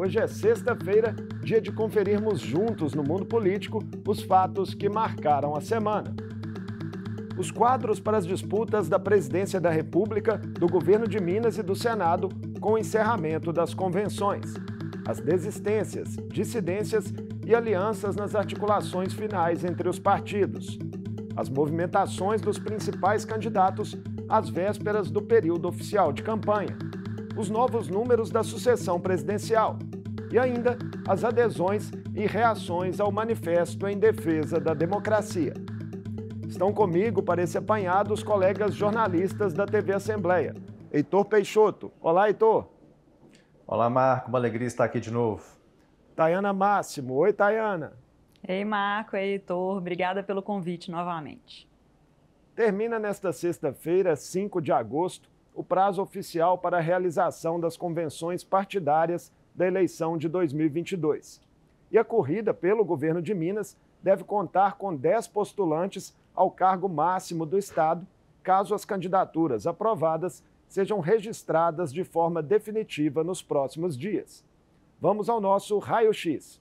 Hoje é sexta-feira, dia de conferirmos juntos no mundo político os fatos que marcaram a semana. Os quadros para as disputas da presidência da República, do governo de Minas e do Senado, com o encerramento das convenções. As desistências, dissidências e alianças nas articulações finais entre os partidos. As movimentações dos principais candidatos às vésperas do período oficial de campanha os novos números da sucessão presidencial e ainda as adesões e reações ao Manifesto em Defesa da Democracia. Estão comigo para esse apanhado os colegas jornalistas da TV Assembleia. Heitor Peixoto. Olá, Heitor. Olá, Marco. Uma alegria estar aqui de novo. Tayana Máximo. Oi, Tayana. Ei, Marco. Ei, Heitor. Obrigada pelo convite novamente. Termina nesta sexta-feira, 5 de agosto, o prazo oficial para a realização das convenções partidárias da eleição de 2022. E a corrida pelo governo de Minas deve contar com 10 postulantes ao cargo máximo do Estado, caso as candidaturas aprovadas sejam registradas de forma definitiva nos próximos dias. Vamos ao nosso raio-x.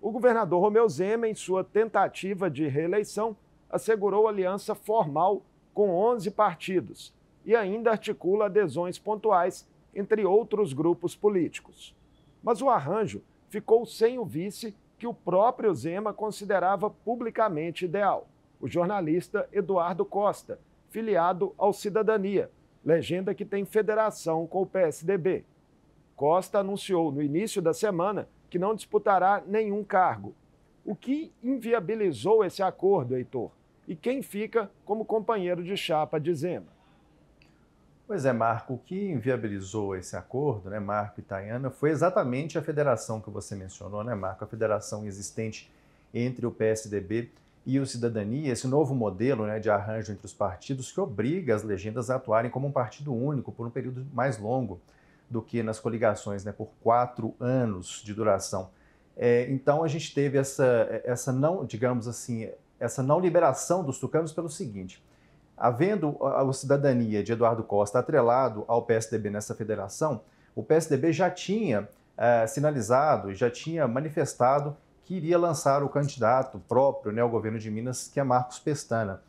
O governador Romeu Zema, em sua tentativa de reeleição, assegurou aliança formal com 11 partidos, e ainda articula adesões pontuais entre outros grupos políticos. Mas o arranjo ficou sem o vice que o próprio Zema considerava publicamente ideal, o jornalista Eduardo Costa, filiado ao Cidadania, legenda que tem federação com o PSDB. Costa anunciou no início da semana que não disputará nenhum cargo. O que inviabilizou esse acordo, Heitor? E quem fica como companheiro de chapa de Zema? Pois é, Marco, o que inviabilizou esse acordo, né, Marco e Tayana, foi exatamente a federação que você mencionou, né, Marco? A federação existente entre o PSDB e o Cidadania, esse novo modelo né, de arranjo entre os partidos que obriga as legendas a atuarem como um partido único por um período mais longo do que nas coligações, né, por quatro anos de duração. É, então a gente teve essa, essa não, digamos assim, essa não liberação dos tucanos pelo seguinte Havendo a cidadania de Eduardo Costa atrelado ao PSDB nessa federação, o PSDB já tinha eh, sinalizado, já tinha manifestado que iria lançar o candidato próprio né, ao governo de Minas, que é Marcos Pestana.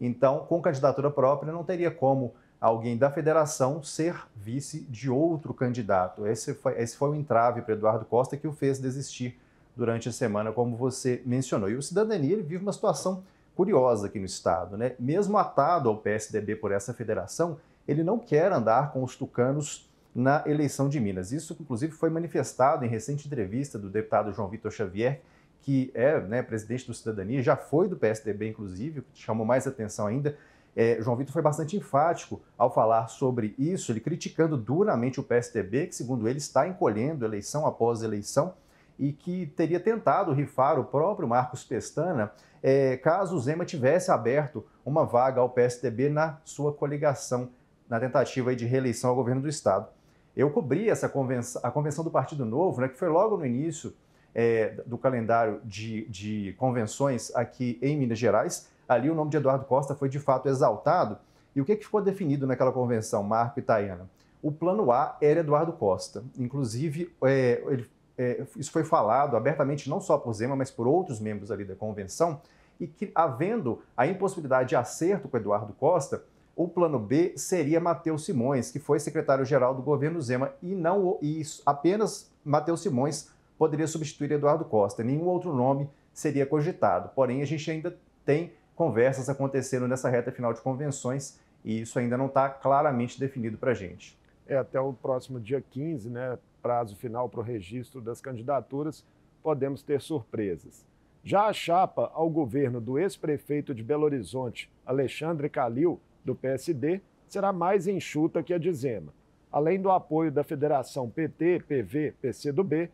Então, com candidatura própria, não teria como alguém da federação ser vice de outro candidato. Esse foi, esse foi o entrave para Eduardo Costa que o fez desistir durante a semana, como você mencionou. E o Cidadania ele vive uma situação curiosa aqui no Estado. Né? Mesmo atado ao PSDB por essa federação, ele não quer andar com os tucanos na eleição de Minas. Isso, inclusive, foi manifestado em recente entrevista do deputado João Vitor Xavier, que é né, presidente do Cidadania, já foi do PSDB, inclusive, chamou mais atenção ainda. É, João Vitor foi bastante enfático ao falar sobre isso, ele criticando duramente o PSDB, que, segundo ele, está encolhendo eleição após eleição e que teria tentado rifar o próprio Marcos Pestana é, caso o Zema tivesse aberto uma vaga ao PSDB na sua coligação, na tentativa de reeleição ao governo do Estado. Eu cobri essa convenção, a convenção do Partido Novo, né, que foi logo no início é, do calendário de, de convenções aqui em Minas Gerais. Ali o nome de Eduardo Costa foi de fato exaltado. E o que, é que ficou definido naquela convenção, Marco e Tayana? O plano A era Eduardo Costa. Inclusive, é, ele é, isso foi falado abertamente não só por Zema, mas por outros membros ali da convenção, e que, havendo a impossibilidade de acerto com Eduardo Costa, o plano B seria Matheus Simões, que foi secretário-geral do governo Zema, e, não, e apenas Matheus Simões poderia substituir Eduardo Costa. Nenhum outro nome seria cogitado. Porém, a gente ainda tem conversas acontecendo nessa reta final de convenções e isso ainda não está claramente definido para a gente. É, até o próximo dia 15, né? prazo final para o registro das candidaturas, podemos ter surpresas. Já a chapa ao governo do ex-prefeito de Belo Horizonte, Alexandre Calil, do PSD, será mais enxuta que a de Zema. Além do apoio da Federação PT, PV, PCdoB,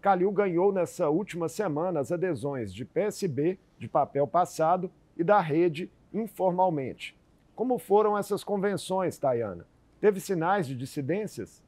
Calil ganhou nessa última semana as adesões de PSB, de papel passado, e da rede, informalmente. Como foram essas convenções, Tayana? Teve sinais de dissidências?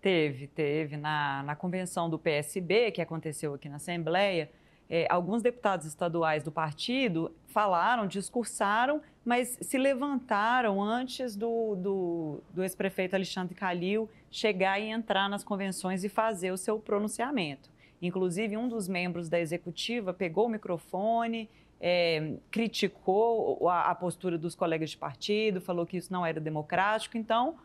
Teve, teve. Na, na convenção do PSB, que aconteceu aqui na Assembleia, é, alguns deputados estaduais do partido falaram, discursaram, mas se levantaram antes do, do, do ex-prefeito Alexandre Calil chegar e entrar nas convenções e fazer o seu pronunciamento. Inclusive, um dos membros da executiva pegou o microfone, é, criticou a, a postura dos colegas de partido, falou que isso não era democrático. Então,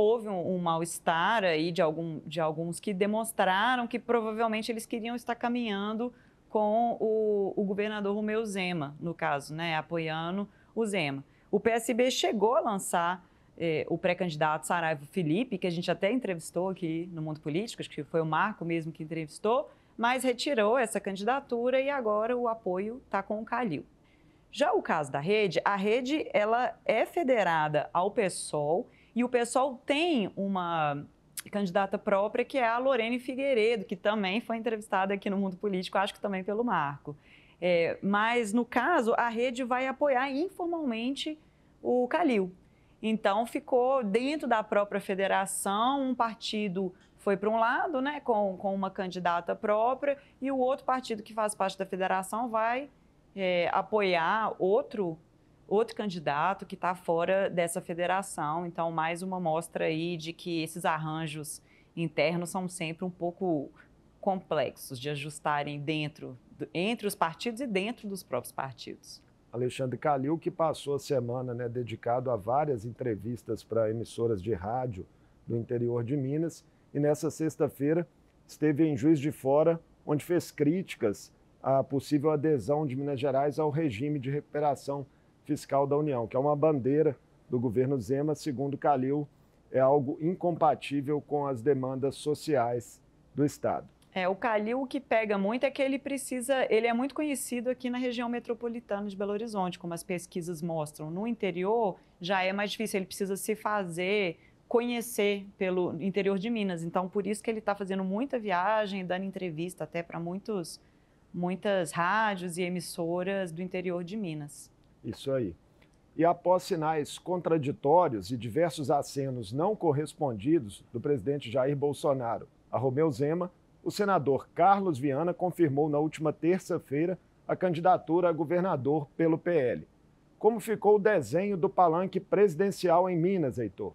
houve um, um mal-estar aí de, algum, de alguns que demonstraram que provavelmente eles queriam estar caminhando com o, o governador Romeu Zema, no caso, né, apoiando o Zema. O PSB chegou a lançar eh, o pré-candidato Saraiva Felipe, que a gente até entrevistou aqui no Mundo Político, acho que foi o Marco mesmo que entrevistou, mas retirou essa candidatura e agora o apoio está com o Calil. Já o caso da rede, a rede ela é federada ao PSOL e o pessoal tem uma candidata própria, que é a Lorene Figueiredo, que também foi entrevistada aqui no Mundo Político, acho que também pelo Marco. É, mas, no caso, a rede vai apoiar informalmente o Calil. Então, ficou dentro da própria federação, um partido foi para um lado, né, com, com uma candidata própria, e o outro partido que faz parte da federação vai é, apoiar outro outro candidato que está fora dessa federação. Então, mais uma mostra aí de que esses arranjos internos são sempre um pouco complexos de ajustarem dentro, entre os partidos e dentro dos próprios partidos. Alexandre Calil, que passou a semana né, dedicado a várias entrevistas para emissoras de rádio do interior de Minas, e nessa sexta-feira esteve em Juiz de Fora, onde fez críticas à possível adesão de Minas Gerais ao regime de recuperação fiscal da União, que é uma bandeira do governo Zema, segundo Calil, é algo incompatível com as demandas sociais do Estado. É, o Calil o que pega muito é que ele precisa, ele é muito conhecido aqui na região metropolitana de Belo Horizonte, como as pesquisas mostram. No interior já é mais difícil, ele precisa se fazer conhecer pelo interior de Minas. Então, por isso que ele está fazendo muita viagem, dando entrevista até para muitos, muitas rádios e emissoras do interior de Minas. Isso aí. E após sinais contraditórios e diversos acenos não correspondidos do presidente Jair Bolsonaro a Romeu Zema, o senador Carlos Viana confirmou na última terça-feira a candidatura a governador pelo PL. Como ficou o desenho do palanque presidencial em Minas, Heitor?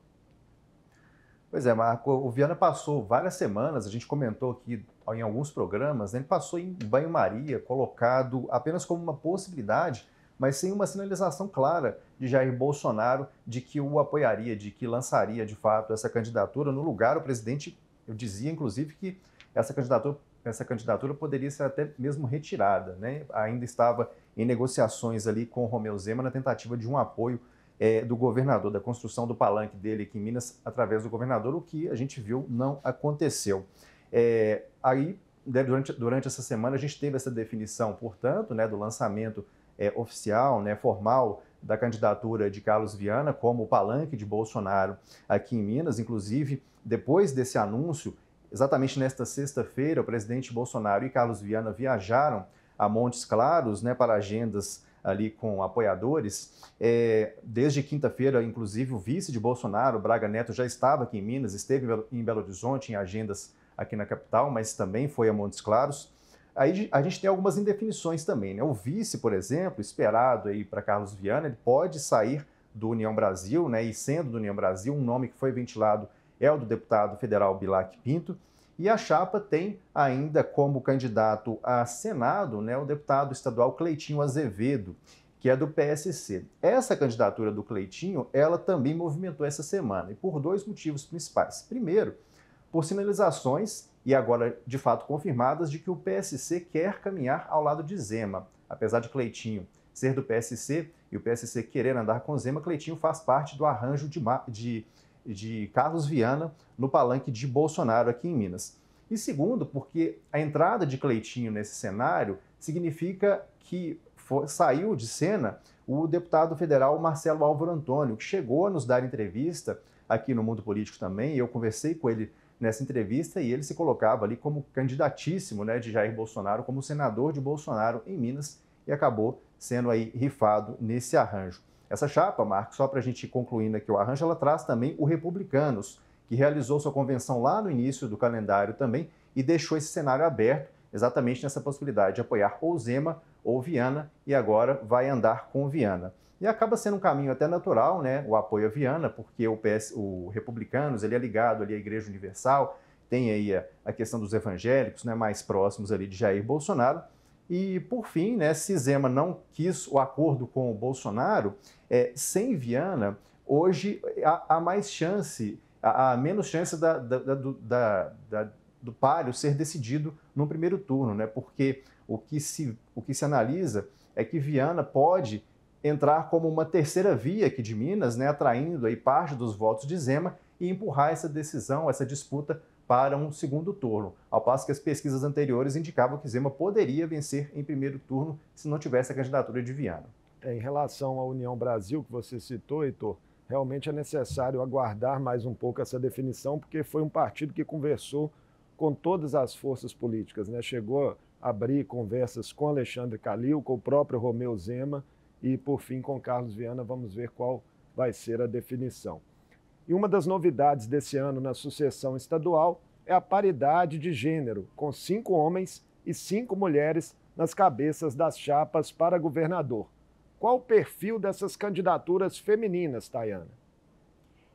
Pois é, Marco, o Viana passou várias semanas, a gente comentou aqui em alguns programas, né, ele passou em banho-maria, colocado apenas como uma possibilidade mas sem uma sinalização clara de Jair Bolsonaro de que o apoiaria, de que lançaria de fato essa candidatura no lugar. O presidente, eu dizia inclusive que essa candidatura, essa candidatura poderia ser até mesmo retirada, né? Ainda estava em negociações ali com Romeu Zema na tentativa de um apoio é, do governador, da construção do palanque dele aqui em Minas através do governador, o que a gente viu não aconteceu. É, aí, né, durante, durante essa semana, a gente teve essa definição, portanto, né, do lançamento é, oficial, né, formal, da candidatura de Carlos Viana como o palanque de Bolsonaro aqui em Minas. Inclusive, depois desse anúncio, exatamente nesta sexta-feira, o presidente Bolsonaro e Carlos Viana viajaram a Montes Claros né, para agendas ali com apoiadores. É, desde quinta-feira, inclusive, o vice de Bolsonaro, Braga Neto, já estava aqui em Minas, esteve em Belo Horizonte em agendas aqui na capital, mas também foi a Montes Claros. Aí a gente tem algumas indefinições também. Né? O vice, por exemplo, esperado aí para Carlos Viana, ele pode sair do União Brasil, né? e sendo do União Brasil, um nome que foi ventilado é o do deputado federal Bilac Pinto. E a chapa tem ainda como candidato a Senado né, o deputado estadual Cleitinho Azevedo, que é do PSC. Essa candidatura do Cleitinho, ela também movimentou essa semana, e por dois motivos principais. Primeiro, por sinalizações e agora de fato confirmadas de que o PSC quer caminhar ao lado de Zema. Apesar de Cleitinho ser do PSC e o PSC querer andar com Zema, Cleitinho faz parte do arranjo de, de, de Carlos Viana no palanque de Bolsonaro aqui em Minas. E segundo, porque a entrada de Cleitinho nesse cenário significa que foi, saiu de cena o deputado federal Marcelo Álvaro Antônio, que chegou a nos dar entrevista aqui no Mundo Político também, e eu conversei com ele nessa entrevista e ele se colocava ali como candidatíssimo né, de Jair Bolsonaro, como senador de Bolsonaro em Minas e acabou sendo aí rifado nesse arranjo. Essa chapa, Marcos, só para a gente concluindo aqui o arranjo, ela traz também o Republicanos, que realizou sua convenção lá no início do calendário também e deixou esse cenário aberto exatamente nessa possibilidade de apoiar ou Zema ou Viana e agora vai andar com Viana. E acaba sendo um caminho até natural, né, o apoio a Viana, porque o, PS, o Republicanos ele é ligado ali à Igreja Universal, tem aí a, a questão dos evangélicos, né, mais próximos ali de Jair Bolsonaro. E, por fim, né, se Zema não quis o acordo com o Bolsonaro, é, sem Viana, hoje há, há mais chance, há, há menos chance da, da, da, da, do palio ser decidido no primeiro turno, né, porque o que se, o que se analisa é que Viana pode entrar como uma terceira via aqui de Minas, né, atraindo aí parte dos votos de Zema e empurrar essa decisão, essa disputa para um segundo turno, ao passo que as pesquisas anteriores indicavam que Zema poderia vencer em primeiro turno se não tivesse a candidatura de Viana. É, em relação à União Brasil, que você citou, Heitor, realmente é necessário aguardar mais um pouco essa definição, porque foi um partido que conversou com todas as forças políticas, né? chegou abrir conversas com Alexandre Calil, com o próprio Romeu Zema e, por fim, com Carlos Viana. Vamos ver qual vai ser a definição. E uma das novidades desse ano na sucessão estadual é a paridade de gênero, com cinco homens e cinco mulheres nas cabeças das chapas para governador. Qual o perfil dessas candidaturas femininas, Tayana?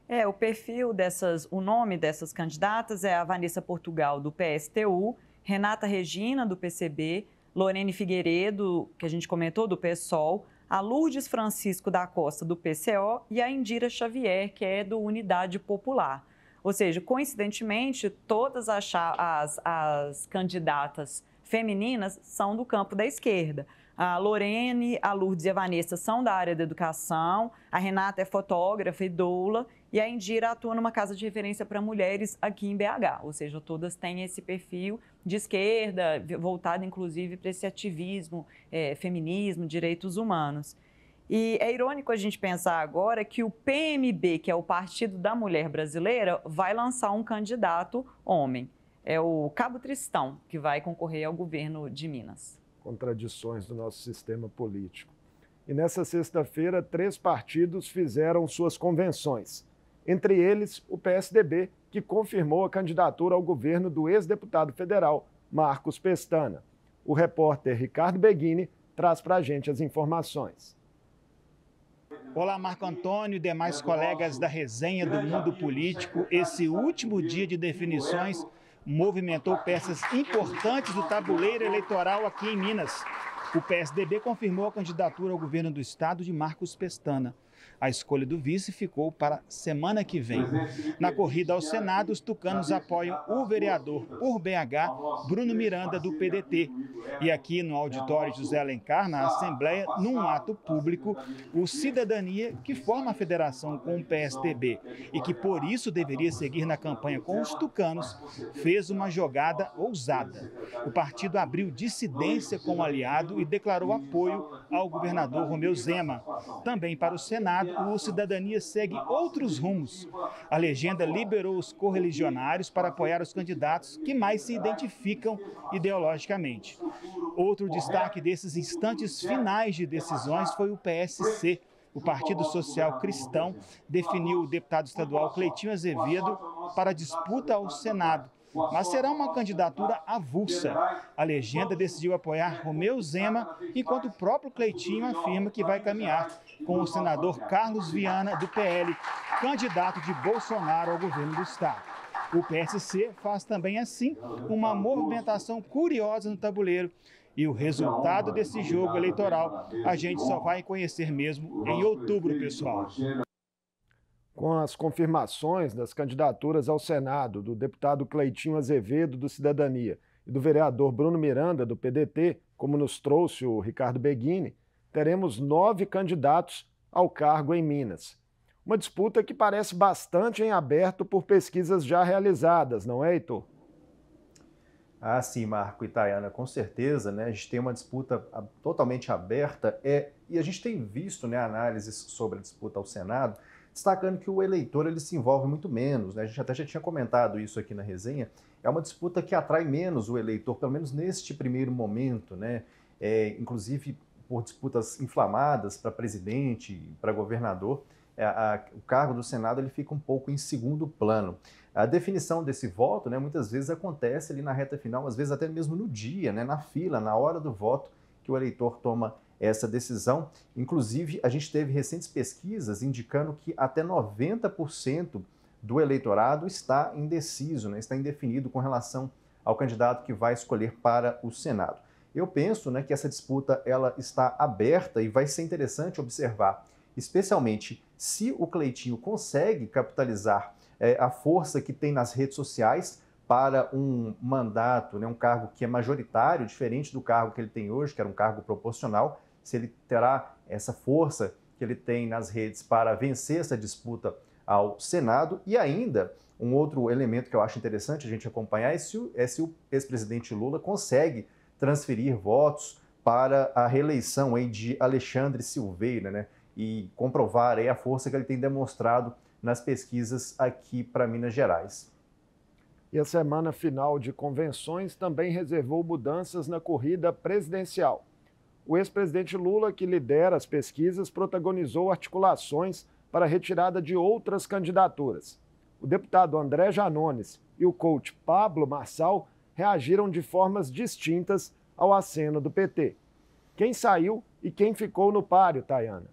É, o perfil dessas, o nome dessas candidatas é a Vanessa Portugal, do PSTU, Renata Regina, do PCB, Lorene Figueiredo, que a gente comentou, do PSOL, a Lourdes Francisco da Costa, do PCO, e a Indira Xavier, que é do Unidade Popular. Ou seja, coincidentemente, todas as, as, as candidatas femininas são do campo da esquerda. A Lorene, a Lourdes e a Vanessa são da área da educação, a Renata é fotógrafa e doula, e a Indira atua numa casa de referência para mulheres aqui em BH, ou seja, todas têm esse perfil de esquerda, voltado inclusive para esse ativismo, é, feminismo, direitos humanos. E é irônico a gente pensar agora que o PMB, que é o Partido da Mulher Brasileira, vai lançar um candidato homem. É o Cabo Tristão, que vai concorrer ao governo de Minas. Contradições do nosso sistema político. E nessa sexta-feira, três partidos fizeram suas convenções entre eles o PSDB, que confirmou a candidatura ao governo do ex-deputado federal Marcos Pestana. O repórter Ricardo Beguini traz para a gente as informações. Olá, Marco Antônio e demais colegas da resenha do mundo político. Esse último dia de definições movimentou peças importantes do tabuleiro eleitoral aqui em Minas. O PSDB confirmou a candidatura ao governo do estado de Marcos Pestana. A escolha do vice ficou para semana que vem. Na corrida ao Senado, os tucanos apoiam o vereador por BH, Bruno Miranda, do PDT. E aqui no auditório José Alencar, na Assembleia, num ato público, o Cidadania, que forma a federação com o PSDB e que por isso deveria seguir na campanha com os tucanos, fez uma jogada ousada. O partido abriu dissidência como aliado e declarou apoio ao governador Romeu Zema. Também para o Senado, o Cidadania segue outros rumos. A legenda liberou os correligionários para apoiar os candidatos que mais se identificam ideologicamente. Outro destaque desses instantes finais de decisões foi o PSC. O Partido Social Cristão definiu o deputado estadual Cleitinho Azevedo para disputa ao Senado mas será uma candidatura avulsa. A legenda decidiu apoiar Romeu Zema, enquanto o próprio Cleitinho afirma que vai caminhar com o senador Carlos Viana, do PL, candidato de Bolsonaro ao governo do Estado. O PSC faz também assim uma movimentação curiosa no tabuleiro. E o resultado desse jogo eleitoral a gente só vai conhecer mesmo em outubro, pessoal com as confirmações das candidaturas ao Senado do deputado Cleitinho Azevedo, do Cidadania, e do vereador Bruno Miranda, do PDT, como nos trouxe o Ricardo Beguini, teremos nove candidatos ao cargo em Minas. Uma disputa que parece bastante em aberto por pesquisas já realizadas, não é, Heitor? Ah, sim, Marco e Tayana, com certeza, né? A gente tem uma disputa totalmente aberta é, e a gente tem visto né, análises sobre a disputa ao Senado destacando que o eleitor ele se envolve muito menos. Né? A gente até já tinha comentado isso aqui na resenha. É uma disputa que atrai menos o eleitor, pelo menos neste primeiro momento, né? É, inclusive por disputas inflamadas para presidente, para governador. A, é, a, o cargo do Senado ele fica um pouco em segundo plano. A definição desse voto, né, muitas vezes acontece ali na reta final, às vezes até mesmo no dia, né, na fila, na hora do voto, que o eleitor toma essa decisão. Inclusive, a gente teve recentes pesquisas indicando que até 90% do eleitorado está indeciso, né, está indefinido com relação ao candidato que vai escolher para o Senado. Eu penso né, que essa disputa ela está aberta e vai ser interessante observar, especialmente se o Cleitinho consegue capitalizar é, a força que tem nas redes sociais para um mandato, né, um cargo que é majoritário, diferente do cargo que ele tem hoje, que era um cargo proporcional se ele terá essa força que ele tem nas redes para vencer essa disputa ao Senado. E ainda, um outro elemento que eu acho interessante a gente acompanhar é se o, é o ex-presidente Lula consegue transferir votos para a reeleição aí, de Alexandre Silveira, né? E comprovar aí, a força que ele tem demonstrado nas pesquisas aqui para Minas Gerais. E a semana final de convenções também reservou mudanças na corrida presidencial o ex-presidente Lula, que lidera as pesquisas, protagonizou articulações para a retirada de outras candidaturas. O deputado André Janones e o coach Pablo Marçal reagiram de formas distintas ao aceno do PT. Quem saiu e quem ficou no páreo, Tayana?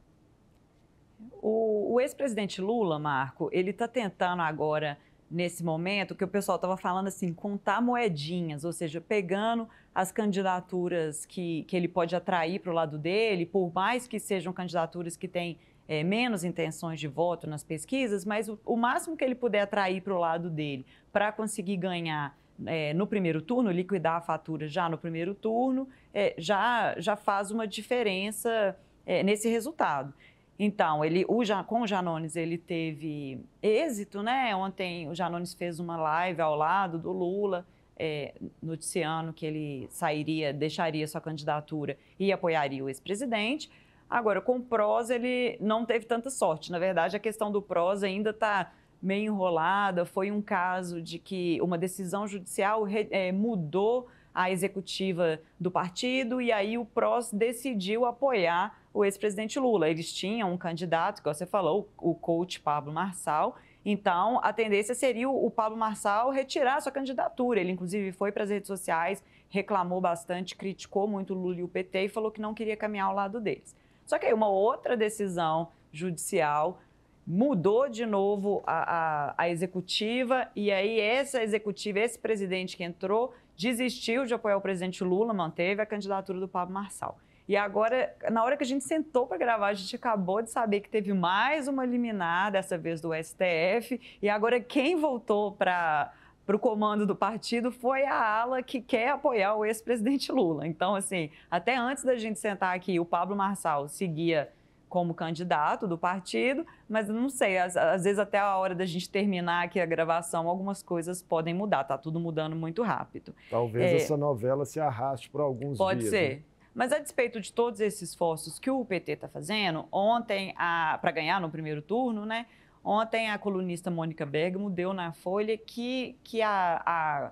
O, o ex-presidente Lula, Marco, ele está tentando agora nesse momento, que o pessoal estava falando assim, contar moedinhas, ou seja, pegando as candidaturas que, que ele pode atrair para o lado dele, por mais que sejam candidaturas que têm é, menos intenções de voto nas pesquisas, mas o, o máximo que ele puder atrair para o lado dele para conseguir ganhar é, no primeiro turno, liquidar a fatura já no primeiro turno, é, já, já faz uma diferença é, nesse resultado. Então, ele, o, com o Janones ele teve êxito, né? Ontem o Janones fez uma live ao lado do Lula, é, noticiando que ele sairia, deixaria sua candidatura e apoiaria o ex-presidente. Agora, com o PROS ele não teve tanta sorte. Na verdade, a questão do PROS ainda está meio enrolada. Foi um caso de que uma decisão judicial é, mudou a executiva do partido e aí o PROS decidiu apoiar o ex-presidente Lula. Eles tinham um candidato, como você falou, o coach Pablo Marçal. Então, a tendência seria o Pablo Marçal retirar sua candidatura. Ele, inclusive, foi para as redes sociais, reclamou bastante, criticou muito o Lula e o PT e falou que não queria caminhar ao lado deles. Só que aí uma outra decisão judicial mudou de novo a, a, a, executiva e aí essa executiva, esse presidente que entrou, desistiu de apoiar o presidente Lula, manteve a candidatura do Pablo Marçal. E agora, na hora que a gente sentou para gravar, a gente acabou de saber que teve mais uma liminar, dessa vez do STF, e agora quem voltou para para o comando do partido foi a ala que quer apoiar o ex-presidente Lula. Então, assim, até antes da gente sentar aqui, o Pablo Marçal seguia como candidato do partido, mas não sei, às, às, vezes até a hora da gente terminar aqui a gravação, algumas coisas podem mudar, tá tudo mudando muito rápido. Talvez é, essa novela se arraste por alguns pode dias. Pode ser. Né? Mas a despeito de todos esses esforços que o PT está fazendo, ontem, para ganhar no primeiro turno, né? Ontem a colunista Mônica Bergamo deu na Folha que, que a, a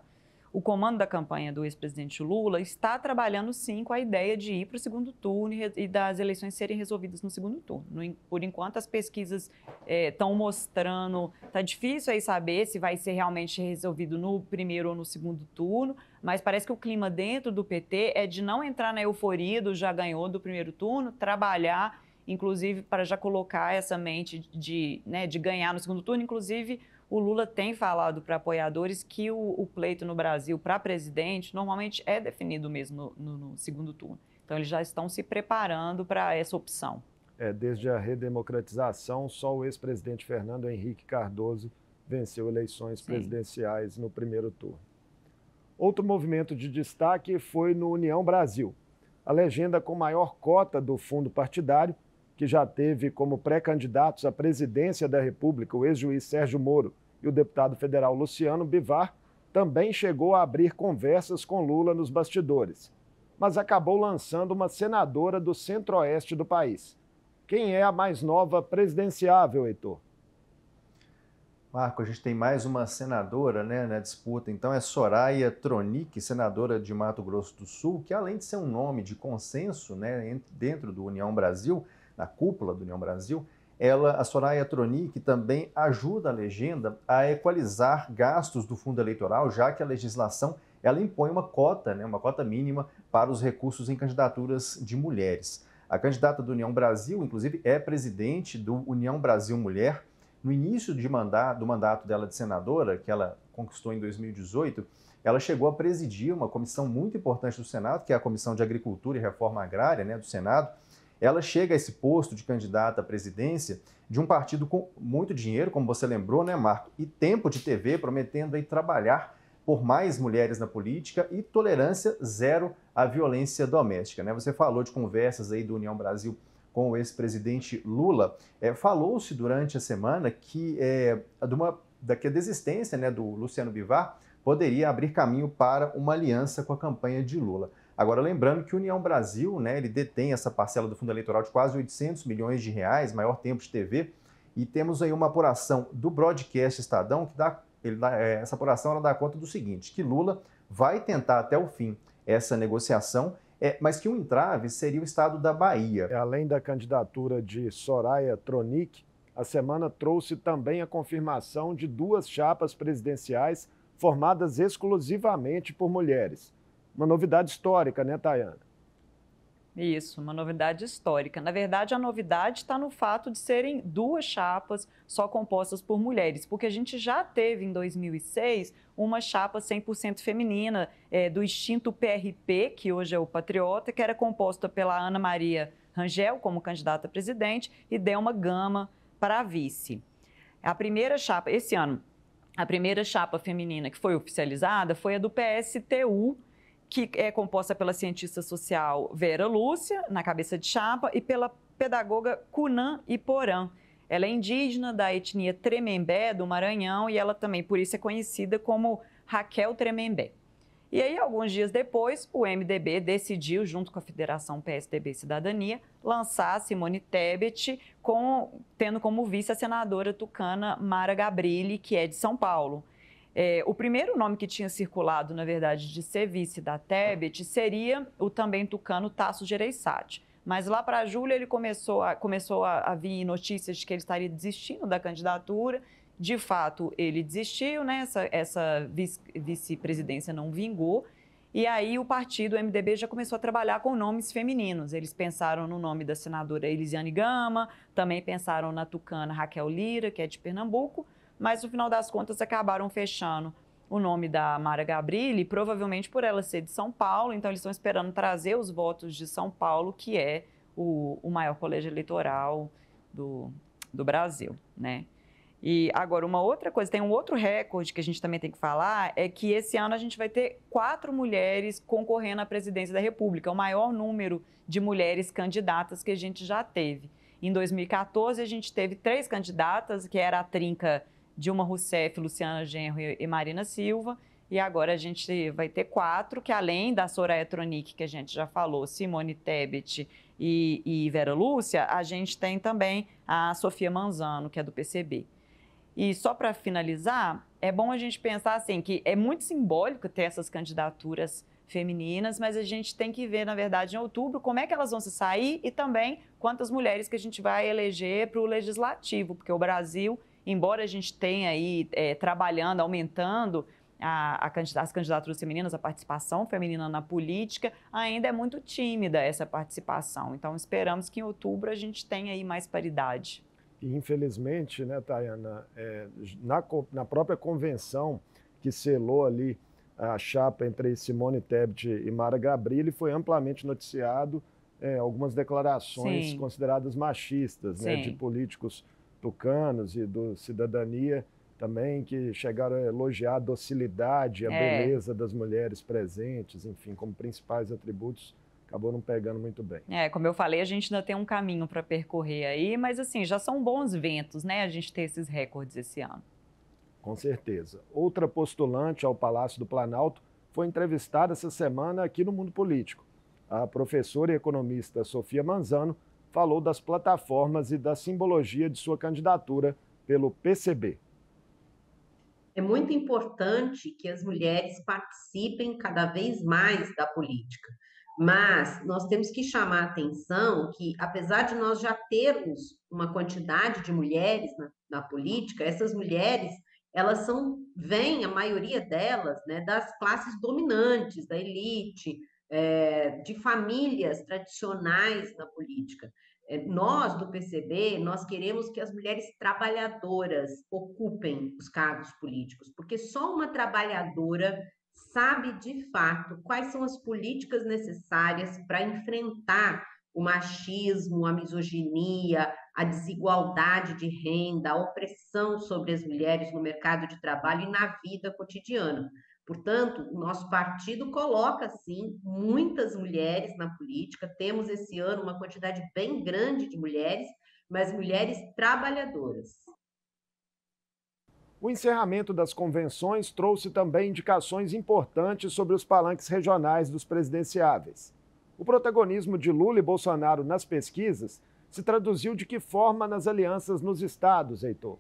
o comando da campanha do ex-presidente Lula está trabalhando sim com a ideia de ir para o segundo turno e, das eleições serem resolvidas no segundo turno. No, por enquanto, as pesquisas estão é, mostrando, está difícil aí saber se vai ser realmente resolvido no primeiro ou no segundo turno, mas parece que o clima dentro do PT é de não entrar na euforia do já ganhou do primeiro turno, trabalhar, inclusive, para já colocar essa mente de, né, de ganhar no segundo turno. Inclusive, o Lula tem falado para apoiadores que o, o pleito no Brasil para presidente normalmente é definido mesmo no, no, no segundo turno. Então, eles já estão se preparando para essa opção. É, desde a redemocratização, só o ex-presidente Fernando Henrique Cardoso venceu eleições Sim. presidenciais no primeiro turno. Outro movimento de destaque foi no União Brasil, a legenda com maior cota do fundo partidário, que já teve como pré-candidatos à presidência da República o ex-juiz Sérgio Moro e o deputado federal Luciano Bivar, também chegou a abrir conversas com Lula nos bastidores, mas acabou lançando uma senadora do centro-oeste do país. Quem é a mais nova presidenciável, Heitor? Marco, a gente tem mais uma senadora né, na disputa, então é Soraya Tronic, senadora de Mato Grosso do Sul, que além de ser um nome de consenso né, dentro do União Brasil, na cúpula do União Brasil, ela, a Soraya Tronic também ajuda a legenda a equalizar gastos do fundo eleitoral, já que a legislação ela impõe uma cota, né, uma cota mínima para os recursos em candidaturas de mulheres. A candidata do União Brasil, inclusive, é presidente do União Brasil Mulher, no início de mandato, do mandato dela de senadora, que ela conquistou em 2018, ela chegou a presidir uma comissão muito importante do Senado, que é a Comissão de Agricultura e Reforma Agrária né, do Senado. Ela chega a esse posto de candidata à presidência de um partido com muito dinheiro, como você lembrou, né, Marco? E tempo de TV, prometendo aí trabalhar por mais mulheres na política e tolerância zero à violência doméstica. Né? Você falou de conversas aí do União Brasil com o ex-presidente Lula, é, falou-se durante a semana que é, de uma, da, que a desistência né, do Luciano Bivar poderia abrir caminho para uma aliança com a campanha de Lula. Agora, lembrando que União Brasil, né, ele detém essa parcela do fundo eleitoral de quase 800 milhões de reais, maior tempo de TV, e temos aí uma apuração do broadcast Estadão que dá, dá é, essa apuração ela dá conta do seguinte, que Lula vai tentar até o fim essa negociação é, mas que um entrave seria o estado da Bahia. É, além da candidatura de Soraya Tronic, a semana trouxe também a confirmação de duas chapas presidenciais formadas exclusivamente por mulheres. Uma novidade histórica, né, Tayana? Isso, uma novidade histórica. Na verdade, a novidade está no fato de serem duas chapas só compostas por mulheres, porque a gente já teve em 2006 uma chapa 100% feminina é, do extinto PRP, que hoje é o Patriota, que era composta pela Ana Maria Rangel como candidata a presidente e Delma Gama para vice. A primeira chapa, esse ano, a primeira chapa feminina que foi oficializada foi a do PSTU que é composta pela cientista social Vera Lúcia, na cabeça de chapa, e pela pedagoga Cunan Iporã. Ela é indígena da etnia Tremembé, do Maranhão, e ela também, por isso, é conhecida como Raquel Tremembé. E aí, alguns dias depois, o MDB decidiu, junto com a Federação PSDB Cidadania, lançar Simone Tebet, com, tendo como vice a senadora tucana Mara Gabrilli, que é de São Paulo. É, o primeiro nome que tinha circulado, na verdade, de ser vice da Tebet seria o também tucano Tasso Gereissati. Mas lá para julho ele começou a, começou a, a vir notícias de que ele estaria desistindo da candidatura. De fato, ele desistiu, né? essa, essa vice-presidência não vingou. E aí o partido, o MDB, já começou a trabalhar com nomes femininos. Eles pensaram no nome da senadora Elisiane Gama, também pensaram na tucana Raquel Lira, que é de Pernambuco, mas no final das contas acabaram fechando o nome da Mara Gabrilli, provavelmente por ela ser de São Paulo, então eles estão esperando trazer os votos de São Paulo, que é o, o maior colégio eleitoral do, do Brasil, né? E agora, uma outra coisa, tem um outro recorde que a gente também tem que falar, é que esse ano a gente vai ter quatro mulheres concorrendo à presidência da República, o maior número de mulheres candidatas que a gente já teve. Em 2014, a gente teve três candidatas, que era a trinca Dilma Rousseff, Luciana Genro e Marina Silva. E agora a gente vai ter quatro, que além da Soraya Tronic, que a gente já falou, Simone Tebet e, e Vera Lúcia, a gente tem também a Sofia Manzano, que é do PCB. E só para finalizar, é bom a gente pensar assim que é muito simbólico ter essas candidaturas femininas, mas a gente tem que ver, na verdade, em outubro, como é que elas vão se sair e também quantas mulheres que a gente vai eleger para o legislativo, porque o Brasil embora a gente tenha aí é, trabalhando, aumentando a, a candid as candidaturas femininas, a participação feminina na política, ainda é muito tímida essa participação. Então, esperamos que em outubro a gente tenha aí mais paridade. infelizmente, né, Tayana, é, na, na própria convenção que selou ali a chapa entre Simone Tebet e Mara Gabrilli foi amplamente noticiado é, algumas declarações Sim. consideradas machistas né, de políticos tucanos e do Cidadania também, que chegaram a elogiar a docilidade, a é. beleza das mulheres presentes, enfim, como principais atributos acabou não pegando muito bem. É, como eu falei, a gente ainda tem um caminho para percorrer aí, mas assim, já são bons ventos, né, a gente ter esses recordes esse ano. Com certeza. Outra postulante ao Palácio do Planalto foi entrevistada essa semana aqui no Mundo Político. A professora e economista Sofia Manzano falou das plataformas e da simbologia de sua candidatura pelo PCB. É muito importante que as mulheres participem cada vez mais da política, mas nós temos que chamar a atenção que, apesar de nós já termos uma quantidade de mulheres na, na política, essas mulheres elas são vêm a maioria delas né, das classes dominantes da elite é, de famílias tradicionais na política. É, nós, do PCB, nós queremos que as mulheres trabalhadoras ocupem os cargos políticos, porque só uma trabalhadora sabe de fato quais são as políticas necessárias para enfrentar o machismo, a misoginia, a desigualdade de renda, a opressão sobre as mulheres no mercado de trabalho e na vida cotidiana. Portanto, o nosso partido coloca, sim, muitas mulheres na política. Temos esse ano uma quantidade bem grande de mulheres, mas mulheres trabalhadoras. O encerramento das convenções trouxe também indicações importantes sobre os palanques regionais dos presidenciáveis. O protagonismo de Lula e Bolsonaro nas pesquisas se traduziu de que forma nas alianças nos estados, Heitor?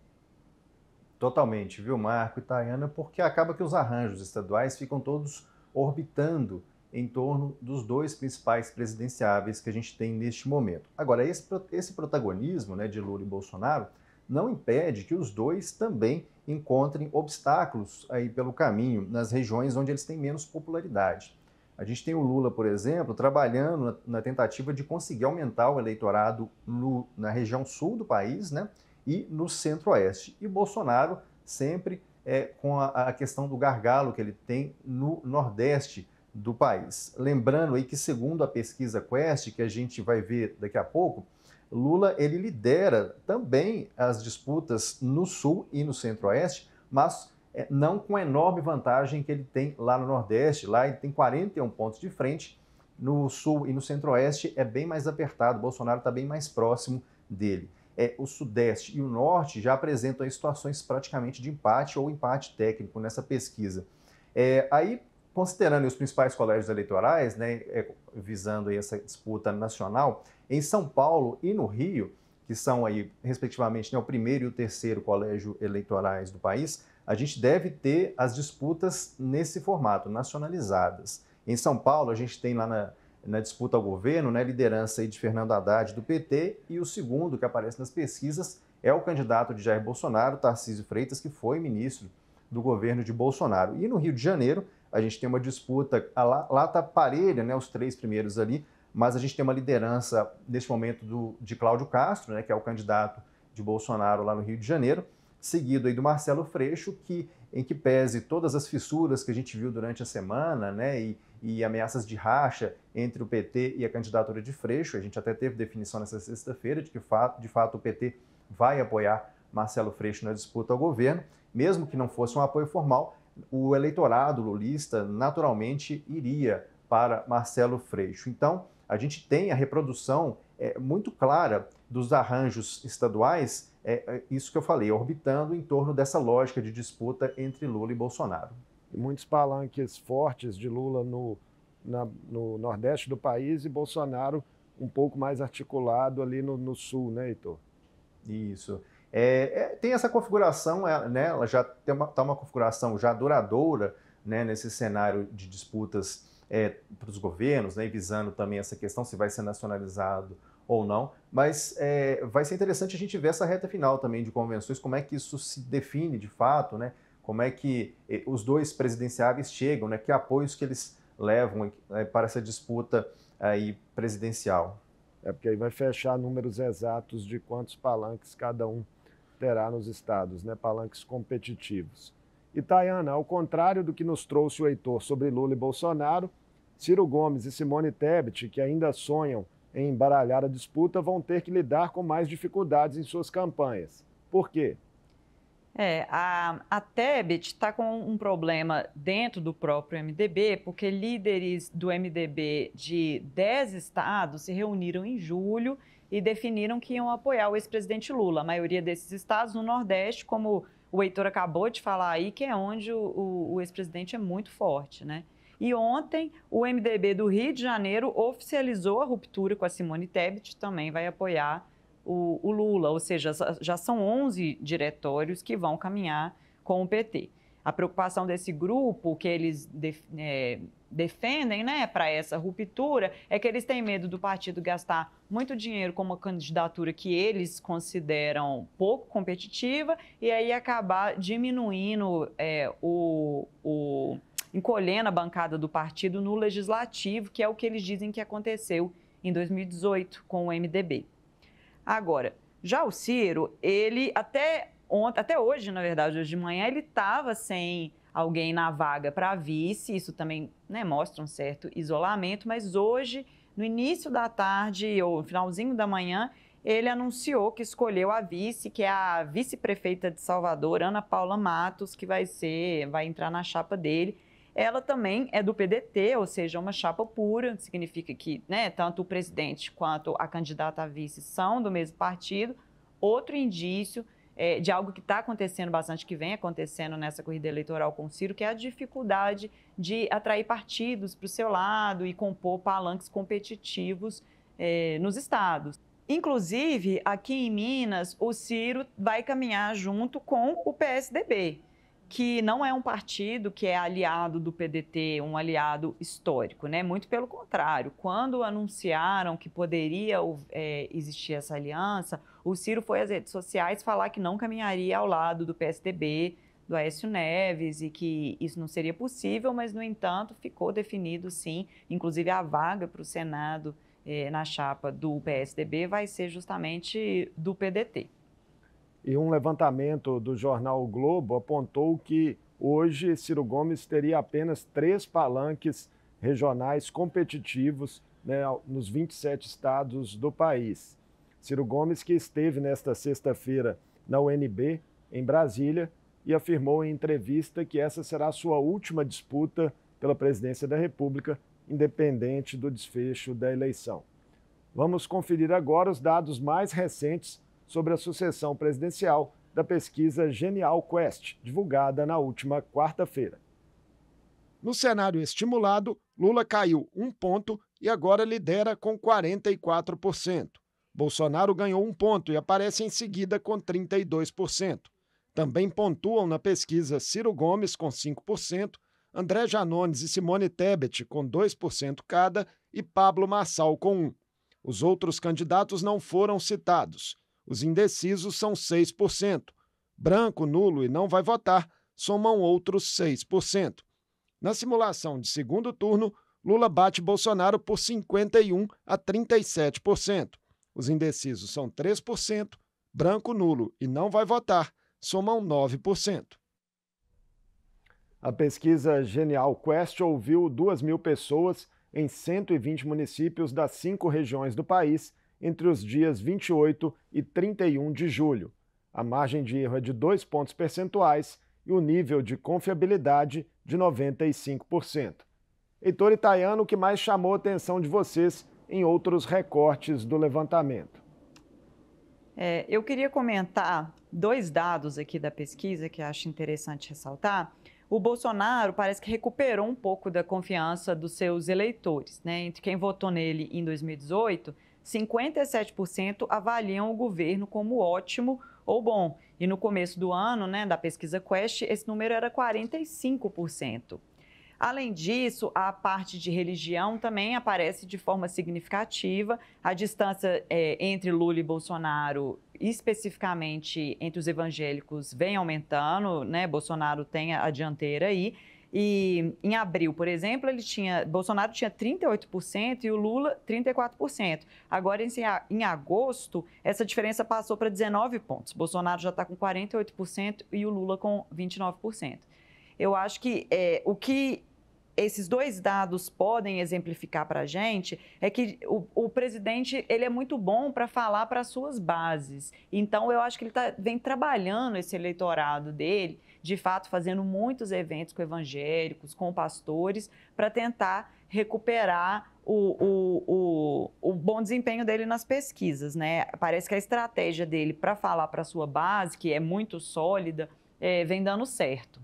Totalmente, viu, Marco e Tayana, porque acaba que os arranjos estaduais ficam todos orbitando em torno dos dois principais presidenciáveis que a gente tem neste momento. Agora, esse, esse protagonismo né, de Lula e Bolsonaro não impede que os dois também encontrem obstáculos aí pelo caminho nas regiões onde eles têm menos popularidade. A gente tem o Lula, por exemplo, trabalhando na tentativa de conseguir aumentar o eleitorado na região sul do país, né? e no centro-oeste. E Bolsonaro sempre é, com a, a, questão do gargalo que ele tem no nordeste do país. Lembrando aí que, segundo a pesquisa Quest, que a gente vai ver daqui a pouco, Lula ele lidera também as disputas no sul e no centro-oeste, mas é, não com a enorme vantagem que ele tem lá no nordeste. Lá ele tem 41 pontos de frente. No sul e no centro-oeste é bem mais apertado, Bolsonaro está bem mais próximo dele é, o Sudeste e o Norte já apresentam situações praticamente de empate ou empate técnico nessa pesquisa. É, aí, considerando os principais colégios eleitorais, né, é, visando essa disputa nacional, em São Paulo e no Rio, que são aí, respectivamente, né, o primeiro e o terceiro colégio eleitorais do país, a gente deve ter as disputas nesse formato, nacionalizadas. Em São Paulo, a gente tem lá na, na disputa ao governo, né, liderança de Fernando Haddad do PT, e o segundo que aparece nas pesquisas é o candidato de Jair Bolsonaro, Tarcísio Freitas, que foi ministro do governo de Bolsonaro. E no Rio de Janeiro, a gente tem uma disputa, lá, lá tá parelha, né, os três primeiros ali, mas a gente tem uma liderança neste momento do, de Cláudio Castro, né, que é o candidato de Bolsonaro lá no Rio de Janeiro, seguido aí do Marcelo Freixo, que em que pese todas as fissuras que a gente viu durante a semana, né, e, e ameaças de racha entre o PT e a candidatura de Freixo. A gente até teve definição nessa sexta-feira de que, de fato, o PT vai apoiar Marcelo Freixo na disputa ao governo. Mesmo que não fosse um apoio formal, o eleitorado lulista naturalmente iria para Marcelo Freixo. Então, a gente tem a reprodução é, muito clara dos arranjos estaduais, é, é isso que eu falei, orbitando em torno dessa lógica de disputa entre Lula e Bolsonaro muitos palanques fortes de Lula no, na, no Nordeste do país e Bolsonaro um pouco mais articulado ali no, no Sul, né, Heitor? Isso. É, é, tem essa configuração, é, né, ela já tem uma, tá uma configuração já duradoura né, nesse cenário de disputas é, para os governos, né, visando também essa questão se vai ser nacionalizado ou não, mas é, vai ser interessante a gente ver essa reta final também de convenções, como é que isso se define de fato, né? como é que eh, os dois presidenciáveis chegam, né? que apoios que eles levam eh, para essa disputa aí presidencial. É porque aí vai fechar números exatos de quantos palanques cada um terá nos estados, né? palanques competitivos. E, Tayana, ao contrário do que nos trouxe o Heitor sobre Lula e Bolsonaro, Ciro Gomes e Simone Tebet, que ainda sonham em embaralhar a disputa, vão ter que lidar com mais dificuldades em suas campanhas. Por quê? É, a, a Tebet está com um problema dentro do próprio MDB, porque líderes do MDB de 10 estados se reuniram em julho e definiram que iam apoiar o ex-presidente Lula. A maioria desses estados no Nordeste, como o Heitor acabou de falar aí, que é onde o, o, o ex-presidente é muito forte, né? E ontem, o MDB do Rio de Janeiro oficializou a ruptura com a Simone Tebet, também vai apoiar o, o Lula, ou seja, já são 11 diretórios que vão caminhar com o PT. A preocupação desse grupo que eles de, é, defendem né, para essa ruptura é que eles têm medo do partido gastar muito dinheiro com uma candidatura que eles consideram pouco competitiva e aí acabar diminuindo é, o, o encolhendo a bancada do partido no legislativo, que é o que eles dizem que aconteceu em 2018 com o MDB. Agora, já o Ciro, ele até ontem, até hoje, na verdade, hoje de manhã, ele estava sem alguém na vaga para vice, isso também né, mostra um certo isolamento, mas hoje, no início da tarde ou no finalzinho da manhã, ele anunciou que escolheu a vice, que é a vice-prefeita de Salvador, Ana Paula Matos, que vai ser, vai entrar na chapa dele ela também é do PDT, ou seja, uma chapa pura, significa que né, tanto o presidente quanto a candidata a vice são do mesmo partido. Outro indício é, de algo que está acontecendo bastante, que vem acontecendo nessa corrida eleitoral com o Ciro, que é a dificuldade de atrair partidos para o seu lado e compor palanques competitivos é, nos estados. Inclusive, aqui em Minas, o Ciro vai caminhar junto com o PSDB que não é um partido que é aliado do PDT, um aliado histórico, né? Muito pelo contrário. Quando anunciaram que poderia é, existir essa aliança, o Ciro foi às redes sociais falar que não caminharia ao lado do PSDB, do Aécio Neves e que isso não seria possível, mas, no entanto, ficou definido sim, inclusive a vaga para o Senado é, na chapa do PSDB vai ser justamente do PDT. E um levantamento do jornal o Globo apontou que hoje Ciro Gomes teria apenas três palanques regionais competitivos né, nos 27 estados do país. Ciro Gomes, que esteve nesta sexta-feira na UNB, em Brasília, e afirmou em entrevista que essa será a sua última disputa pela presidência da República, independente do desfecho da eleição. Vamos conferir agora os dados mais recentes sobre a sucessão presidencial da pesquisa Genial Quest, divulgada na última quarta-feira. No cenário estimulado, Lula caiu um ponto e agora lidera com 44%. Bolsonaro ganhou um ponto e aparece em seguida com 32%. Também pontuam na pesquisa Ciro Gomes, com 5%, André Janones e Simone Tebet, com 2% cada, e Pablo Marçal, com 1%. Os outros candidatos não foram citados. Os indecisos são 6%. Branco, nulo e não vai votar somam outros 6%. Na simulação de segundo turno, Lula bate Bolsonaro por 51 a 37%. Os indecisos são 3%, branco nulo e não vai votar somam 9%. A pesquisa Genial Quest ouviu 2 mil pessoas em 120 municípios das cinco regiões do país entre os dias 28 e 31 de julho. A margem de erro é de 2 pontos percentuais e o nível de confiabilidade de 95%. Heitor Itaiano, o que mais chamou a atenção de vocês em outros recortes do levantamento? É, eu queria comentar dois dados aqui da pesquisa que acho interessante ressaltar. O Bolsonaro parece que recuperou um pouco da confiança dos seus eleitores, né? Entre quem votou nele em 2018, 57% avaliam o governo como ótimo ou bom. E no começo do ano, né, da pesquisa Quest, esse número era 45%. Além disso, a parte de religião também aparece de forma significativa. A distância é, entre Lula e Bolsonaro, especificamente entre os evangélicos, vem aumentando, né? Bolsonaro tem a dianteira aí. E em abril, por exemplo, ele tinha Bolsonaro tinha 38% e o Lula 34%. Agora em agosto, essa diferença passou para 19 pontos. Bolsonaro já está com 48% e o Lula com 29%. Eu acho que é, o que esses dois dados podem exemplificar para a gente é que o, o, presidente ele é muito bom para falar para as suas bases. Então, eu acho que ele tá, vem trabalhando esse eleitorado dele, de fato, fazendo muitos eventos com evangélicos, com pastores, para tentar recuperar o, o, o, o, bom desempenho dele nas pesquisas. Né? Parece que a estratégia dele para falar para a sua base, que é muito sólida, é, vem dando certo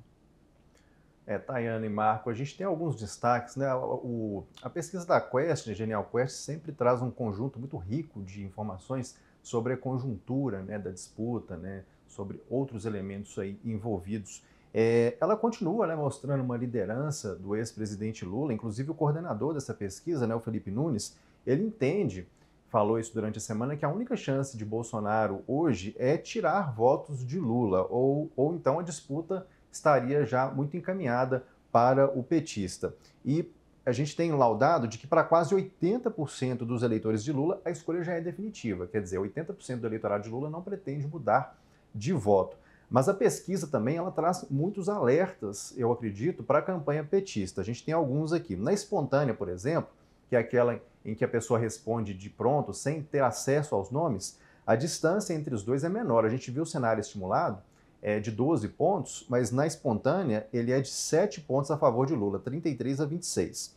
é, Tayane e Marco, a gente tem alguns destaques. Né? O, a pesquisa da Quest, a né, Genial Quest, sempre traz um conjunto muito rico de informações sobre a conjuntura né, da disputa, né, sobre outros elementos aí envolvidos. É, ela continua né, mostrando uma liderança do ex-presidente Lula, inclusive o coordenador dessa pesquisa, né, o Felipe Nunes, ele entende, falou isso durante a semana, que a única chance de Bolsonaro hoje é tirar votos de Lula, ou, ou então a disputa estaria já muito encaminhada para o petista. E a gente tem laudado de que para quase 80% dos eleitores de Lula a escolha já é definitiva, quer dizer, 80% do eleitorado de Lula não pretende mudar de voto. Mas a pesquisa também ela traz muitos alertas, eu acredito, para a campanha petista. A gente tem alguns aqui. Na espontânea, por exemplo, que é aquela em que a pessoa responde de pronto, sem ter acesso aos nomes, a distância entre os dois é menor. A gente viu o cenário estimulado é de 12 pontos, mas na espontânea ele é de 7 pontos a favor de Lula, 33 a 26.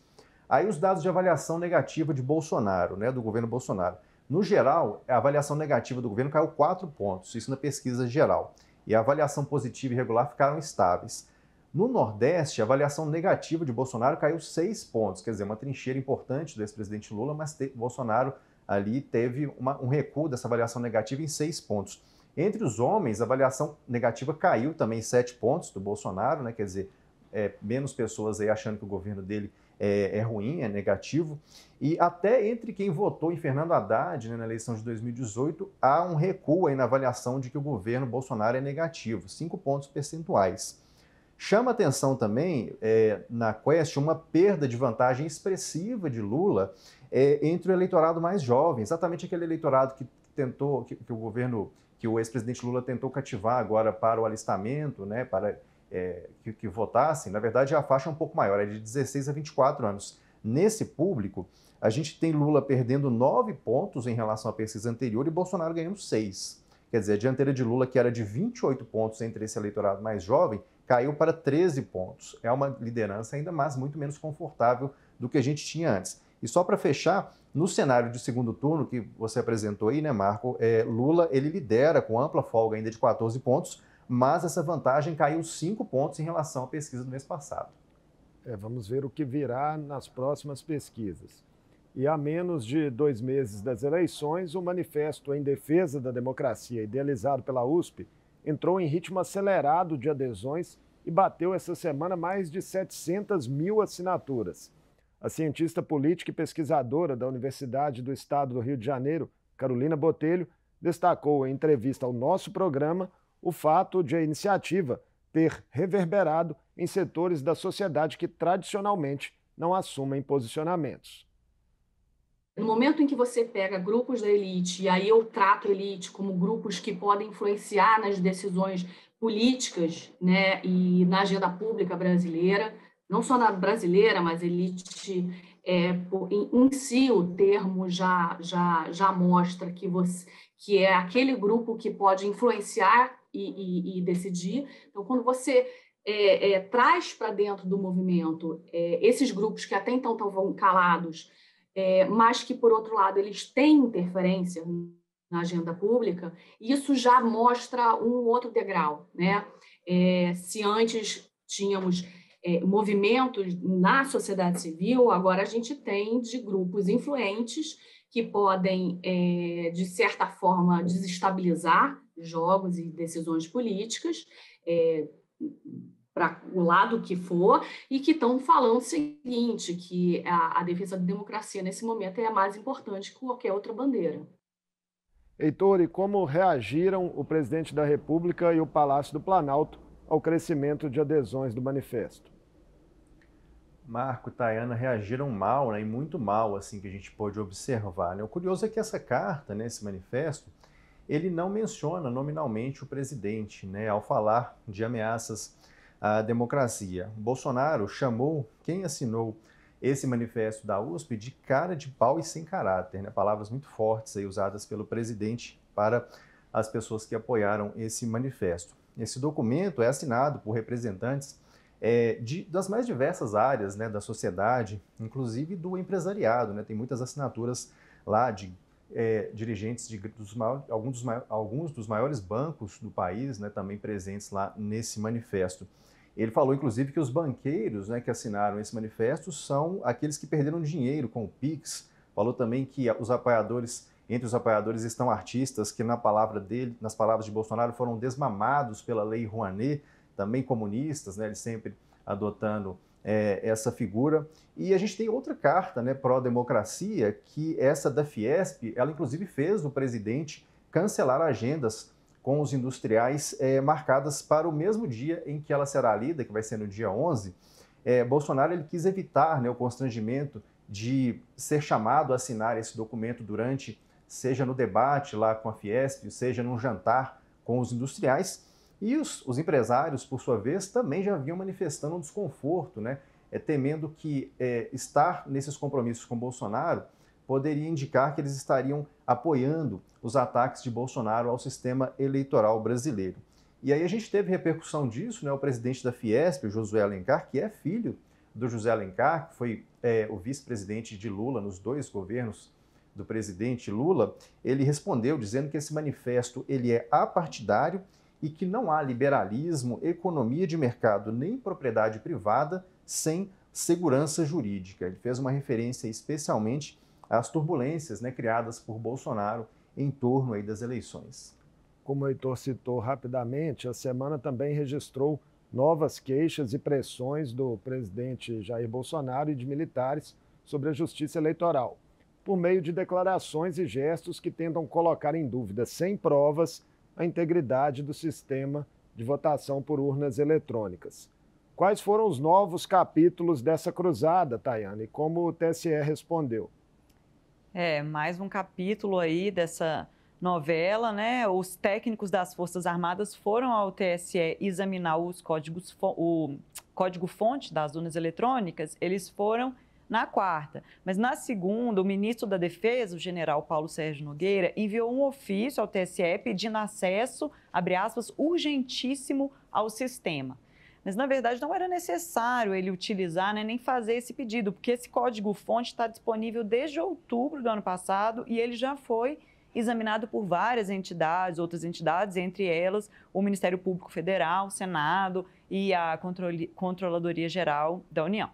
Aí os dados de avaliação negativa de Bolsonaro, né, do governo Bolsonaro. No geral, a avaliação negativa do governo caiu 4 pontos, isso na pesquisa geral. E a avaliação positiva e regular ficaram estáveis. No Nordeste, a avaliação negativa de Bolsonaro caiu 6 pontos, quer dizer, uma trincheira importante do ex-presidente Lula, mas Bolsonaro ali teve uma, um recuo dessa avaliação negativa em 6 pontos. Entre os homens, a avaliação negativa caiu também 7 pontos do Bolsonaro, né? quer dizer, é, menos pessoas aí achando que o governo dele é, é, ruim, é negativo. E até entre quem votou em Fernando Haddad né, na eleição de 2018, há um recuo aí na avaliação de que o governo Bolsonaro é negativo, 5 pontos percentuais. Chama atenção também, é, na Quest, uma perda de vantagem expressiva de Lula é, entre o eleitorado mais jovem, exatamente aquele eleitorado que tentou, que, que o governo que o ex-presidente Lula tentou cativar agora para o alistamento, né, para é, que, que votassem, na verdade a faixa é um pouco maior, é de 16 a 24 anos. Nesse público, a gente tem Lula perdendo 9 pontos em relação à pesquisa anterior e Bolsonaro ganhando 6. Quer dizer, a dianteira de Lula, que era de 28 pontos entre esse eleitorado mais jovem, caiu para 13 pontos. É uma liderança ainda mais muito menos confortável do que a gente tinha antes. E só para fechar, no cenário de segundo turno que você apresentou aí, né, Marco, é, Lula ele lidera com ampla folga ainda de 14 pontos, mas essa vantagem caiu 5 pontos em relação à pesquisa do mês passado. É, vamos ver o que virá nas próximas pesquisas. E a menos de dois meses das eleições, o Manifesto em Defesa da Democracia, idealizado pela USP, entrou em ritmo acelerado de adesões e bateu essa semana mais de 700 mil assinaturas. A cientista política e pesquisadora da Universidade do Estado do Rio de Janeiro, Carolina Botelho, destacou em entrevista ao nosso programa o fato de a iniciativa ter reverberado em setores da sociedade que tradicionalmente não assumem posicionamentos. No momento em que você pega grupos da elite, e aí eu trato elite como grupos que podem influenciar nas decisões políticas né, e na agenda pública brasileira, não só na brasileira, mas elite é, em, em, si o termo já, já, já mostra que, você, que é aquele grupo que pode influenciar e, e, e decidir. Então, quando você é, é, traz para dentro do movimento é, esses grupos que até então estavam calados, é, mas que, por outro lado, eles têm interferência na agenda pública, isso já mostra um outro degrau. Né? É, se antes tínhamos é, movimentos na sociedade civil, agora a gente tem de grupos influentes que podem, é, de certa forma, desestabilizar jogos e decisões políticas. É, para o lado que for, e que estão falando o seguinte, que a, a, defesa da democracia nesse momento é mais importante que qualquer outra bandeira. Heitor, e como reagiram o presidente da República e o Palácio do Planalto ao crescimento de adesões do manifesto. Marco e Tayana reagiram mal, né, e muito mal, assim, que a gente pôde observar. Né? O curioso é que essa carta, né, esse manifesto, ele não menciona nominalmente o presidente, né, ao falar de ameaças à democracia. Bolsonaro chamou quem assinou esse manifesto da USP de cara de pau e sem caráter, né? palavras muito fortes aí usadas pelo presidente para as pessoas que apoiaram esse manifesto. Esse documento é assinado por representantes é, de, das mais diversas áreas né, da sociedade, inclusive do empresariado. Né? Tem muitas assinaturas lá de é, dirigentes de dos alguns, dos maiores, alguns, dos maiores bancos do país né, também presentes lá nesse manifesto. Ele falou, inclusive, que os banqueiros né, que assinaram esse manifesto são aqueles que perderam dinheiro com o PIX. Falou também que os apoiadores entre os apoiadores estão artistas que, na palavra dele, nas palavras de Bolsonaro, foram desmamados pela Lei Rouanet, também comunistas, né? ele sempre adotando é, essa figura. E a gente tem outra carta né, pró-democracia, que essa da Fiesp, ela inclusive fez o presidente cancelar agendas com os industriais é, marcadas para o mesmo dia em que ela será lida, que vai ser no dia 11. É, Bolsonaro ele quis evitar né, o constrangimento de ser chamado a assinar esse documento durante seja no debate lá com a Fiesp, seja num jantar com os industriais. E os, os empresários, por sua vez, também já vinham manifestando um desconforto, né? É, temendo que é, estar nesses compromissos com Bolsonaro poderia indicar que eles estariam apoiando os ataques de Bolsonaro ao sistema eleitoral brasileiro. E aí a gente teve repercussão disso, né? O presidente da Fiesp, Josué Alencar, que é filho do José Alencar, que foi é, o vice-presidente de Lula nos dois governos do presidente Lula, ele respondeu dizendo que esse manifesto ele é apartidário e que não há liberalismo, economia de mercado nem propriedade privada sem segurança jurídica. Ele fez uma referência especialmente às turbulências né, criadas por Bolsonaro em torno aí das eleições. Como o Heitor citou rapidamente, a semana também registrou novas queixas e pressões do presidente Jair Bolsonaro e de militares sobre a justiça eleitoral por meio de declarações e gestos que tentam colocar em dúvida, sem provas, a integridade do sistema de votação por urnas eletrônicas. Quais foram os novos capítulos dessa cruzada, Tayane, e como o TSE respondeu? É, mais um capítulo aí dessa novela, né? Os técnicos das Forças Armadas foram ao TSE examinar os códigos, o código-fonte das urnas eletrônicas. Eles foram na quarta. Mas na segunda, o ministro da Defesa, o general Paulo Sérgio Nogueira, enviou um ofício ao TSE pedindo acesso, abre aspas, urgentíssimo ao sistema. Mas, na verdade, não era necessário ele utilizar né, nem fazer esse pedido, porque esse código-fonte está disponível desde outubro do ano passado e ele já foi examinado por várias entidades, outras entidades, entre elas o Ministério Público Federal, o Senado e a Controladoria Geral da União.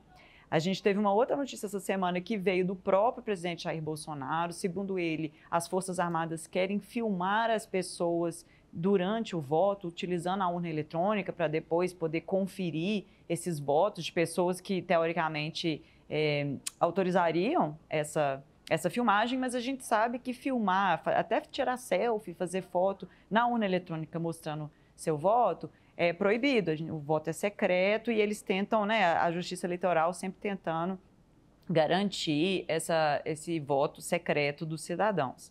A gente teve uma outra notícia essa semana que veio do próprio presidente Jair Bolsonaro. Segundo ele, as Forças Armadas querem filmar as pessoas durante o voto, utilizando a urna eletrônica para depois poder conferir esses votos de pessoas que, teoricamente, é, autorizariam essa, essa filmagem, mas a gente sabe que filmar, até tirar selfie, fazer foto na urna eletrônica mostrando seu voto, é proibido, o voto é secreto e eles tentam, né, a Justiça Eleitoral sempre tentando garantir essa, esse voto secreto dos cidadãos.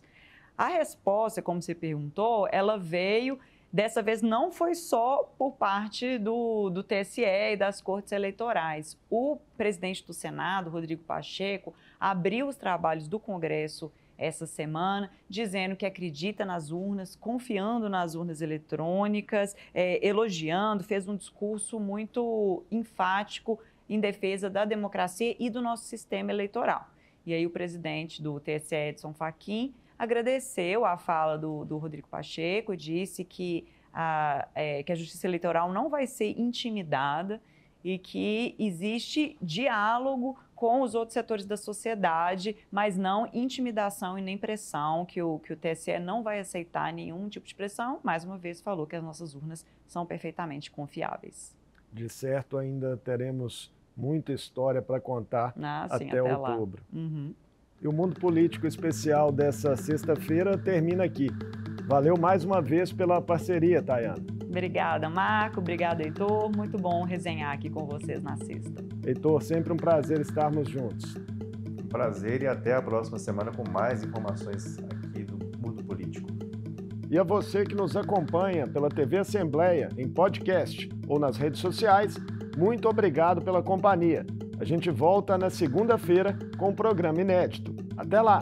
A resposta, como você perguntou, ela veio, dessa vez não foi só por parte do, do TSE e das cortes eleitorais. O presidente do Senado, Rodrigo Pacheco, abriu os trabalhos do Congresso essa semana, dizendo que acredita nas urnas, confiando nas urnas eletrônicas, é, elogiando, fez um discurso muito enfático em defesa da democracia e do nosso sistema eleitoral. E aí o presidente do TSE, Edson Fachin, agradeceu a fala do, do Rodrigo Pacheco, disse que a, é, que a justiça eleitoral não vai ser intimidada, e que existe diálogo com os outros setores da sociedade, mas não intimidação e nem pressão, que o, que o TSE não vai aceitar nenhum tipo de pressão. Mais uma vez, falou que as nossas urnas são perfeitamente confiáveis. De certo, ainda teremos muita história para contar ah, sim, até, até, outubro. Uhum. E o Mundo Político Especial dessa sexta-feira termina aqui. Valeu mais uma vez pela parceria, Tayana. Obrigada, Marco. Obrigada, Heitor. Muito bom resenhar aqui com vocês na sexta. Heitor, sempre um prazer estarmos juntos. Um prazer e até a próxima semana com mais informações aqui do Mundo Político. E a você que nos acompanha pela TV Assembleia, em podcast ou nas redes sociais, muito obrigado pela companhia. A gente volta na segunda-feira com um programa inédito. Até lá!